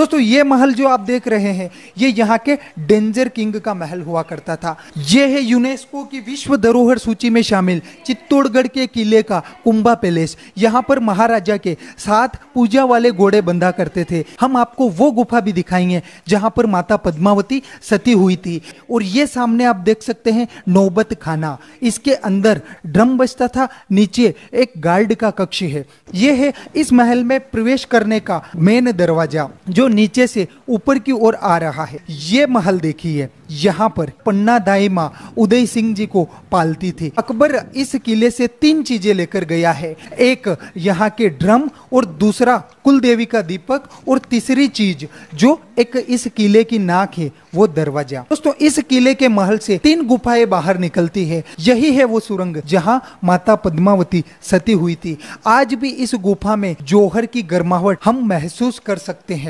दोस्तों ये महल जो आप देख रहे हैं ये यहाँ के डेंजर किंग का महल हुआ करता था ये है यूनेस्को की विश्व धरोहर सूची में शामिल चित्तौड़गढ़ के किले का कुंबा पैलेस यहाँ पर महाराजा के साथ पूजा वाले घोड़े बंधा करते थे हम आपको वो गुफा भी दिखाएंगे जहाँ पर माता पद्मावती सती हुई थी और ये सामने आप देख सकते हैं नौबत खाना इसके अंदर ड्रम बजता था नीचे एक गार्ड का कक्ष है ये है इस महल में प्रवेश करने का मेन दरवाजा जो नीचे से ऊपर की ओर आ रहा है ये महल देखिए यहाँ पर पन्ना दाई माँ उदय सिंह जी को पालती थी अकबर इस किले से तीन चीजें लेकर गया है एक यहाँ के ड्रम और दूसरा कुल देवी का दीपक और तीसरी चीज जो एक इस किले की नाक है वो दरवाजा दोस्तों इस किले के महल से तीन गुफाएं बाहर निकलती है यही है वो सुरंग जहाँ माता पद्मावती सती हुई थी आज भी इस गुफा में जोहर की गर्माहट हम महसूस कर सकते हैं